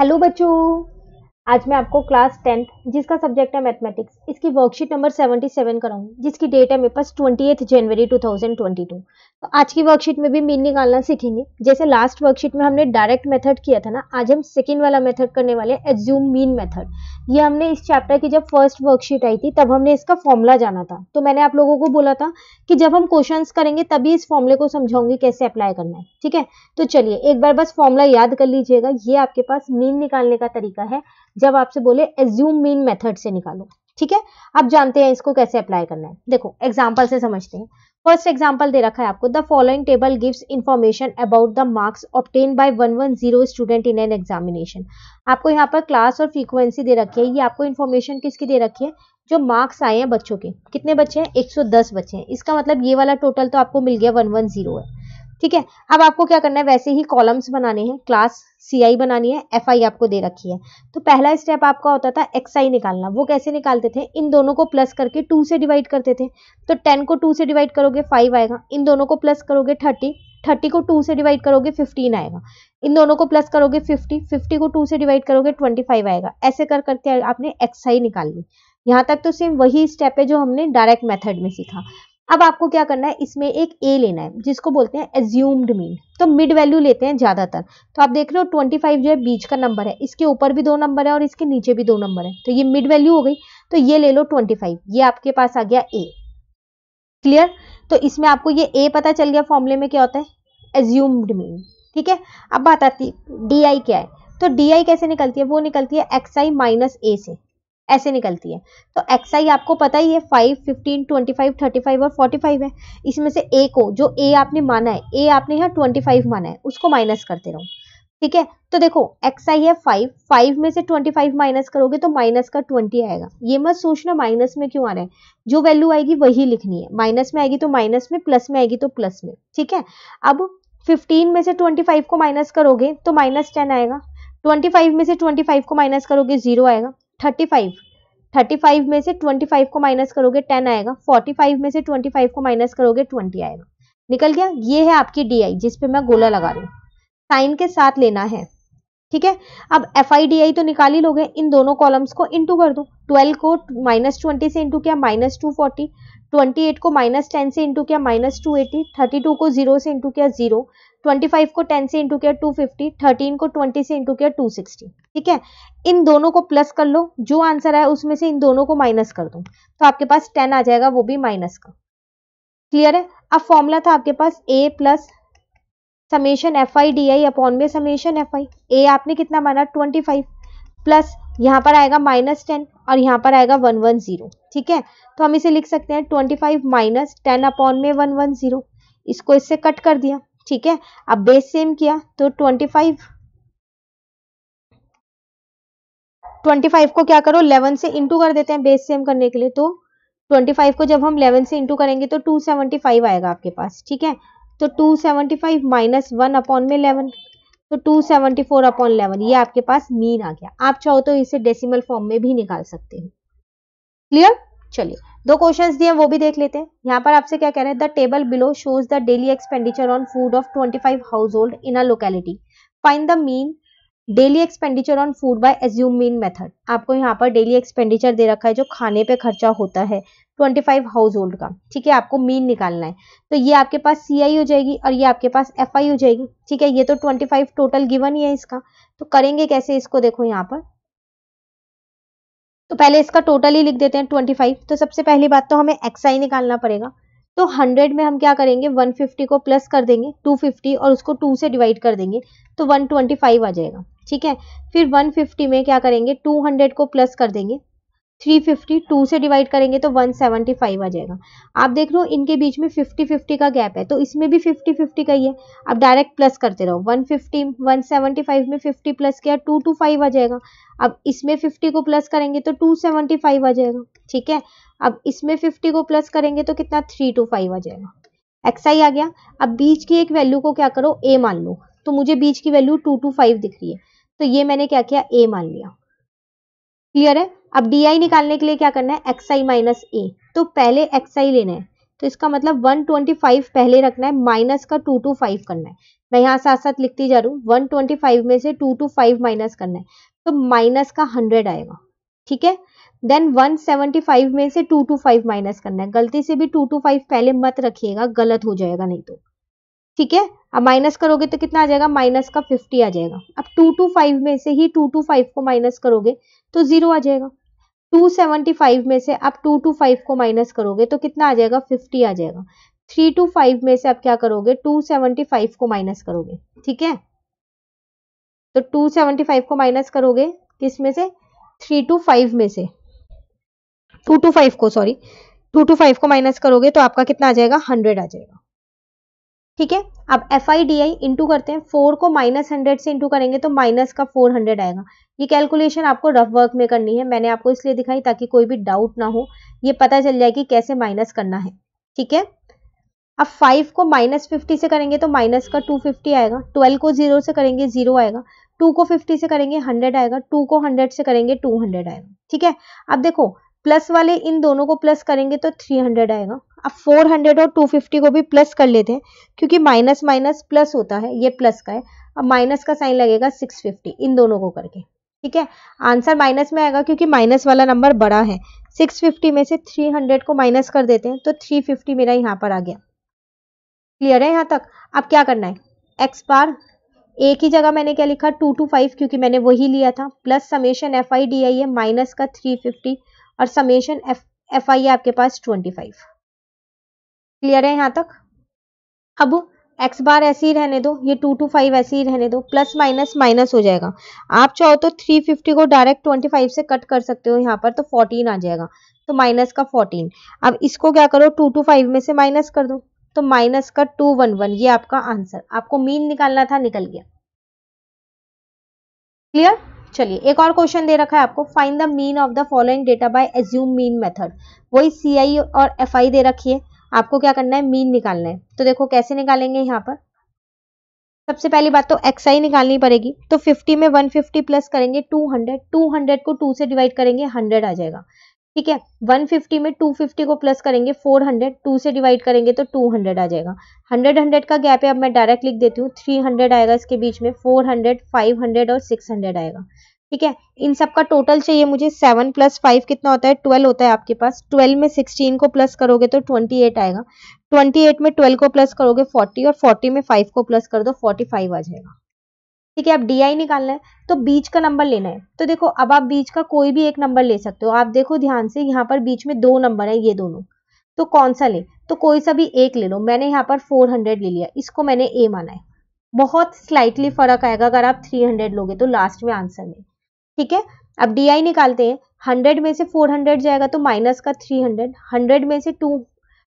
hello बच्चों आज मैं आपको क्लास टेंथ जिसका सब्जेक्ट है मैथमेटिक्स इसकी वर्कशीट नंबर सेवेंटी सेवन कराऊंगी जिसकी डेट है मेरे पास ट्वेंटी जनवरी 2022 तो आज की वर्कशीट में भी मीन निकालना सीखेंगे जैसे लास्ट वर्कशीट में हमने डायरेक्ट मेथड किया था ना आज हम सेकेंड वाला मेथड करने वाले एज्यूम मीन मेथड ये हमने इस चैप्टर की जब फर्स्ट वर्कशीट आई थी तब हमने इसका फॉर्मूला जाना था तो मैंने आप लोगों को बोला था कि जब हम क्वेश्चन करेंगे तभी इस फॉर्मूले को समझाऊंगी कैसे अप्लाई करना है ठीक है तो चलिए एक बार बस फॉर्मूला याद कर लीजिएगा ये आपके पास मीन निकालने का तरीका है जब आपसे बोले एज्यूम मीन मेथड से निकालो ठीक है आप जानते हैं इसको कैसे अप्लाई करना है देखो एग्जाम्पल से समझते हैं फर्स्ट एग्जाम्पल दे रखा है आपको the following table gives information about the marks obtained by one one zero student in an examination आपको यहाँ पर क्लास और फ्रीक्वेंसी दे रखी है ये आपको इन्फॉर्मेशन किसकी दे रखी है जो मार्क्स आए हैं बच्चों के कितने बच्चे हैं 110 बच्चे हैं इसका मतलब ये वाला टोटल तो आपको मिल गया 110 है ठीक है अब आपको क्या करना है वैसे ही कॉलम्स बनाने हैं क्लास सी बनानी है एफ आपको दे रखी है तो पहला स्टेप आपका होता था एक्सआई निकालना वो कैसे निकालते थे इन दोनों को प्लस करके टू से डिवाइड करते थे तो टेन को टू से डिवाइड करोगे फाइव आएगा इन दोनों को प्लस करोगे थर्टी थर्टी को टू से डिवाइड करोगे फिफ्टीन आएगा इन दोनों को प्लस करोगे फिफ्टी फिफ्टी को टू से डिवाइड करोगे ट्वेंटी फाइव आएगा ऐसे कर करके आपने एक्सआई निकाल ली यहाँ तक तो सेम वही स्टेप है जो हमने डायरेक्ट मेथड में सीखा अब आपको क्या करना है इसमें एक ए लेना है जिसको बोलते हैं एज्यूम्ड मीन तो मिड वैल्यू लेते हैं ज़्यादातर तो आप देख रहे हो 25 जो है बीच का नंबर है इसके ऊपर भी दो नंबर है और इसके नीचे भी दो नंबर है तो ये मिड वैल्यू हो गई तो ये ले लो 25 ये आपके पास आ गया ए क्लियर तो इसमें आपको ये ए पता चल गया फॉर्मुले में क्या होता है एज्यूम्ड मीन ठीक है अब बात आती डी आई क्या है तो डी आई कैसे निकलती है वो निकलती है एक्स आई माइनस ए से ऐसे निकलती है तो एक्स आई आपको पता ही है five fifteen twenty five thirty five और फोर्टी फाइव है इसमें से ए को जो ए आपने माना है ए आपने यहाँ ट्वेंटी फाइव माना है उसको माइनस करते रहो ठीक है तो देखो एक्स आई है फाइव फाइव में से ट्वेंटी फाइव माइनस करोगे तो माइनस का ट्वेंटी आएगा ये मत सोचना माइनस में क्यों आ रहा है जो वैल्यू आएगी वही लिखनी है माइनस में आएगी तो माइनस में प्लस में आएगी तो प्लस में ठीक है अब फिफ्टीन में से ट्वेंटी फाइव को माइनस करोगे तो माइनस टेन आएगा ट्वेंटी फाइव में से ट्वेंटी फाइव को माइनस करोगे जीरो आएगा थर्टी फाइव थर्टी फाइव में से ट्वेंटी फाइव को माइनस करोगे टेन आएगा फोर्टी फाइव में से ट्वेंटी फाइव को माइनस करोगे ट्वेंटी आएगा निकल गया ये है आपकी डी आई जिसपे मैं गोला लगा रही हूँ साइन के साथ लेना है ठीक है अब एफ तो निकाल ही लोगे इन दोनों कॉलम्स को इंटू कर दो 12 को माइनस ट्वेंटी से इंटू किया minus two forty twenty eight को माइनस टेन से इंटू किया minus two eighty thirty two को जीरो से इंटू किया जीरो ट्वेंटी फाइव को टेन से इंटू किया टू फिफ्टी थर्टीन को ट्वेंटी से इंटू किया टू सिक्सटी ठीक है इन दोनों को प्लस कर लो जो आंसर आया उसमें से इन दोनों को माइनस कर दो तो आपके पास टेन आ जाएगा वो भी माइनस का क्लियर है अब फॉर्मूला था आपके पास A plus summation F I D I upon में समेशन एफ आई ए आपने कितना माना ट्वेंटी फाइव प्लस यहाँ पर आएगा माइनस टेन और यहाँ पर आएगा वन वन जीरो ठीक है तो हम इसे लिख सकते हैं twenty five minus ten upon में वन वन जीरो इसको इससे कट कर दिया ठीक है अब बेस सेम किया तो ट्वेंटी फाइव ट्वेंटी फाइव को क्या करो इलेवन से इंटू कर देते हैं बेस सेम करने के लिए तो ट्वेंटी फाइव को जब हम इलेवन से इंटू करेंगे तो टू सेवेंटी फाइव आएगा आपके पास ठीक है तो two seventy five minus one upon में इलेवन तो two seventy four upon eleven ये आपके पास मीन आ गया आप चाहो तो इसे डेसिमल फॉर्म में भी निकाल सकते हो क्लियर चलिए दो क्वेश्चंस दिए वो भी देख लेते हैं यहाँ पर आपसे क्या कह रहे हैं the table below shows the daily expenditure on food of twenty five household in a locality find the mean daily expenditure on food by assume mean method आपको यहाँ पर डेली एक्सपेंडिचर दे रखा है जो खाने पे खर्चा होता है 25 हाउस होल्ड का ठीक है आपको मीन निकालना है तो ये आपके पास सी आई हो जाएगी और ये आपके पास एफ आई हो जाएगी ठीक है ये तो ट्वेंटी फाइव टोटल गिवन ही है इसका तो करेंगे कैसे इसको देखो यहाँ पर तो पहले इसका टोटल ही लिख देते हैं ट्वेंटी फाइव तो सबसे पहली बात तो हमें एक्स आई निकालना पड़ेगा तो 100 में हम क्या करेंगे 150 को प्लस कर देंगे 250 और उसको 2 से डिवाइड कर देंगे तो 125 आ जाएगा ठीक है फिर 150 में क्या करेंगे 200 को प्लस कर देंगे थ्री फिफ्टी टू से डिवाइड करेंगे तो वन सेवेंटी फाइव आ जाएगा आप देख लो इनके बीच में फिफ्टी फिफ्टी का गैप है तो इसमें भी फिफ्टी फिफ्टी का ही है आप डायरेक्ट प्लस करते रहो one fifty one seventy five में फिफ्टी प्लस किया टू टू फाइव आ जाएगा अब इसमें फिफ्टी को प्लस करेंगे तो टू सेवेंटी फाइव आ जाएगा ठीक है अब इसमें फिफ्टी को प्लस करेंगे तो कितना थ्री टू फाइव आ जाएगा एक्स आई आ गया अब बीच की एक वैल्यू को क्या करो ए मान लो तो मुझे बीच की वैल्यू टू टू फाइव दिख रही है तो ये मैंने क्या किया ए मान लिया क्लियर है अब डी निकालने के लिए क्या करना है एक्स आई माइनस ए तो पहले एक्स आई लेना है तो इसका मतलब 125 पहले रखना है माइनस का 225 टू करना है मैं यहाँ साथ साथ लिखती जा रू वन में से टू टू माइनस करना है तो माइनस का 100 आएगा ठीक है देन 175 में से 225 टू माइनस करना है गलती से भी 225 टू पहले मत रखिएगा गलत हो जाएगा नहीं तो ठीक है अब माइनस करोगे तो कितना आ जाएगा माइनस का 50 आ जाएगा अब 225 टू में से ही 225 टू को माइनस करोगे तो जीरो आ जाएगा 275 में से आप 2 टू 5 को माइनस करोगे तो कितना आ जाएगा 50 आ जाएगा 3 टू 5 में से आप क्या करोगे 275 को माइनस करोगे ठीक है तो 275 को माइनस करोगे किस में से 3 टू 5 में से 2 टू 5 को सॉरी 2 टू 5 को माइनस करोगे तो आपका कितना आ जाएगा 100 आ जाएगा ठीक है अब F I D I into करते हैं फोर को माइनस हंड्रेड से इंटू करेंगे तो माइनस का फोर हंड्रेड आएगा ये कैलकुलेशन आपको रफ वर्क में करनी है मैंने आपको इसलिए दिखाई ताकि कोई भी डाउट ना हो ये पता चल जाए कि कैसे माइनस करना है ठीक है अब फाइव को माइनस फिफ्टी से करेंगे तो माइनस का टू फिफ्टी आएगा ट्वेल्व को जीरो से करेंगे जीरो आएगा टू को फिफ्टी से करेंगे हंड्रेड आएगा टू को हंड्रेड से करेंगे टू हंड्रेड आएगा ठीक है अब देखो प्लस वाले इन दोनों को प्लस करेंगे तो 300 आएगा अब 400 और 250 को भी प्लस कर लेते हैं क्योंकि माइनस माइनस प्लस होता है ये प्लस का है अब माइनस का साइन लगेगा 650 इन दोनों को करके ठीक है आंसर माइनस में आएगा क्योंकि माइनस वाला नंबर बड़ा है 650 में से 300 को माइनस कर देते हैं तो 350 मेरा यहाँ पर आ गया क्लियर है यहाँ तक अब क्या करना है एक्स बार एक ही जगह मैंने क्या लिखा टू टू फाइव क्योंकि मैंने वही लिया था plus summation F I D I है माइनस का थ्री फिफ्टी और समेशन एफ एफ आई आपके पास ट्वेंटी फाइव क्लियर है यहां तक अब एक्स बार ऐसे ही रहने दो ये टू टू फाइव ऐसे ही रहने दो प्लस माइनस माइनस हो जाएगा आप चाहो तो थ्री फिफ्टी को डायरेक्ट ट्वेंटी फाइव से कट कर सकते हो यहाँ पर तो फोर्टीन आ जाएगा तो माइनस का फोर्टीन अब इसको क्या करो टू टू फाइव में से माइनस कर दो तो माइनस का टू वन वन ये आपका आंसर आपको मीन निकालना था निकल गया क्लियर चलिए एक और क्वेश्चन दे रखा है आपको find the mean of the following data by assume mean method वही सी और एफ दे रखी है आपको क्या करना है मीन निकालना है तो देखो कैसे निकालेंगे यहाँ पर सबसे पहली बात तो एक्स आई निकालनी पड़ेगी तो 50 में 150 प्लस करेंगे 200 200 को 2 से डिवाइड करेंगे 100 आ जाएगा ठीक है 150 में 250 को प्लस करेंगे 400 2 से डिवाइड करेंगे तो 200 आ जाएगा 100 100 का गैप है अब मैं डायरेक्ट लिख देती हूँ 300 आएगा इसके बीच में 400 500 और 600 आएगा ठीक है इन सब का टोटल चाहिए मुझे सेवन प्लस फाइव कितना होता है ट्वेल्व होता है आपके पास ट्वेल्व में सिक्सटीन को प्लस करोगे तो ट्वेंटी एट आएगा ट्वेंटी एट में ट्वेल्व को प्लस करोगे फोर्टी और फोर्टी में फाइव को प्लस कर दो फोर्टी फाइव आ जाएगा ठीक है आप डी आई निकालना है तो बीच का नंबर लेना है तो देखो अब आप बीच का कोई भी एक नंबर ले सकते हो आप देखो ध्यान से यहाँ पर बीच में दो नंबर है ये दोनों तो कौन सा ले तो कोई सा भी एक ले लो मैंने यहाँ पर 400 ले लिया इसको मैंने ए माना है बहुत स्लाइटली फर्क आएगा अगर आप 300 लोगे तो लास्ट में आंसर में ठीक है अब डी आई निकालते हैं हंड्रेड में से फोर हंड्रेड जाएगा तो माइनस का थ्री हंड्रेड हंड्रेड में से टू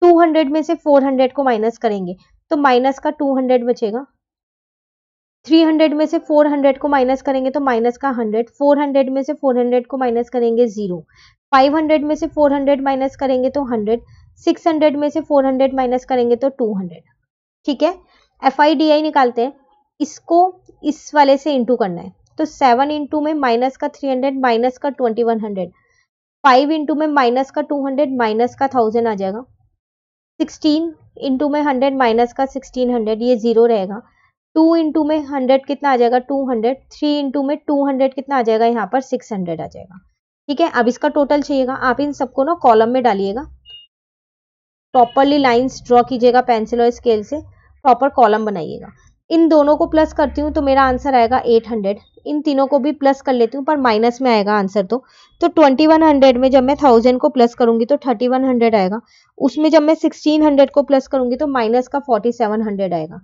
टू हंड्रेड में से फोर हंड्रेड को माइनस करेंगे तो माइनस का टू हंड्रेड बचेगा 300 में से 400 को माइनस करेंगे तो माइनस का 100 400 में से 400 को माइनस करेंगे जीरो 500 में से 400 माइनस करेंगे तो 100 600 में से 400 माइनस करेंगे तो 200 ठीक है एफ निकालते हैं इसको इस वाले से इंटू करना है तो सेवन इंटू में माइनस का थ्री हंड्रेड माइनस का twenty one hundred five into में माइनस का टू हंड्रेड माइनस का थाउजेंड आ जाएगा सिक्सटीन इंटू में हंड्रेड माइनस का सिक्सटीन हंड्रेड ये जीरो रहेगा टू इंटू में हंड्रेड कितना आ जाएगा टू हंड्रेड थ्री इंटू में टू हंड्रेड कितना आ जाएगा यहाँ पर सिक्स हंड्रेड आ जाएगा ठीक है अब इसका टोटल चाहिएगा आप इन सबको ना कॉलम में डालिएगा प्रॉपरली लाइन्स ड्रॉ कीजिएगा पेंसिल और स्केल से प्रॉपर कॉलम बनाइएगा इन दोनों को प्लस करती हूँ तो मेरा आंसर आएगा एट हंड्रेड इन तीनों को भी प्लस कर लेती हूँ पर माइनस में आएगा आंसर तो तो हंड्रेड में जब मैं थाउजेंड को प्लस करूंगी तो थर्टी वन हंड्रेड आएगा उसमें जब मैं सिक्सटीन हंड्रेड को प्लस करूंगी तो माइनस का फोर्टी सेवन हंड्रेड आएगा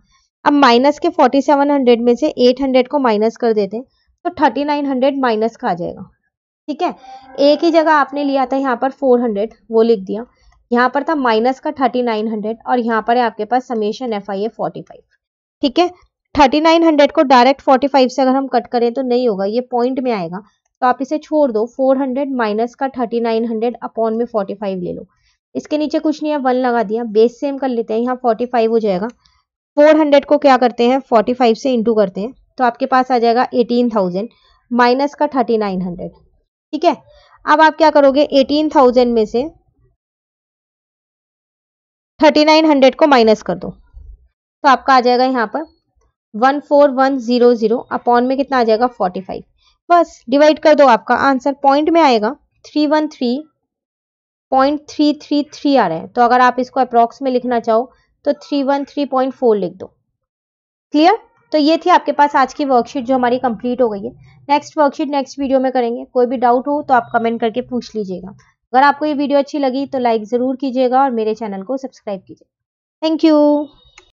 अब माइनस के 4700 में से 800 को माइनस कर देते हैं तो 3900 माइनस का आ जाएगा ठीक है एक ही जगह आपने लिया था यहाँ पर 400 वो लिख दिया यहाँ पर था माइनस का 3900 और यहाँ पर है आपके पास summation F I A forty ठीक है 3900 को डायरेक्ट 45 से अगर हम कट करें तो नहीं होगा ये पॉइंट में आएगा तो आप इसे छोड़ दो 400 माइनस का 3900 अपॉन में 45 ले लो इसके नीचे कुछ नहीं है वन लगा दिया बेस सेम कर लेते हैं यहाँ 45 हो जाएगा 400 को क्या करते हैं 45 से इंटू करते हैं तो आपके पास आ जाएगा 18,000 माइनस का 3900 ठीक है अब आप क्या करोगे 18,000 में से 3900 को माइनस कर दो तो आपका आ जाएगा यहाँ पर 14100 अपॉन में कितना आ जाएगा 45 बस डिवाइड कर दो आपका आंसर पॉइंट में आएगा 313.333 आ रहा है तो अगर आप इसको अप्रॉक्स में लिखना चाहो तो three one three point four लिख दो क्लियर तो ये थी आपके पास आज की वर्कशीट जो हमारी कंप्लीट हो गई है नेक्स्ट वर्कशीट नेक्स्ट वीडियो में करेंगे कोई भी डाउट हो तो आप कमेंट करके पूछ लीजिएगा अगर आपको ये वीडियो अच्छी लगी तो लाइक ज़रूर कीजिएगा और मेरे चैनल को सब्सक्राइब कीजिएगा थैंक यू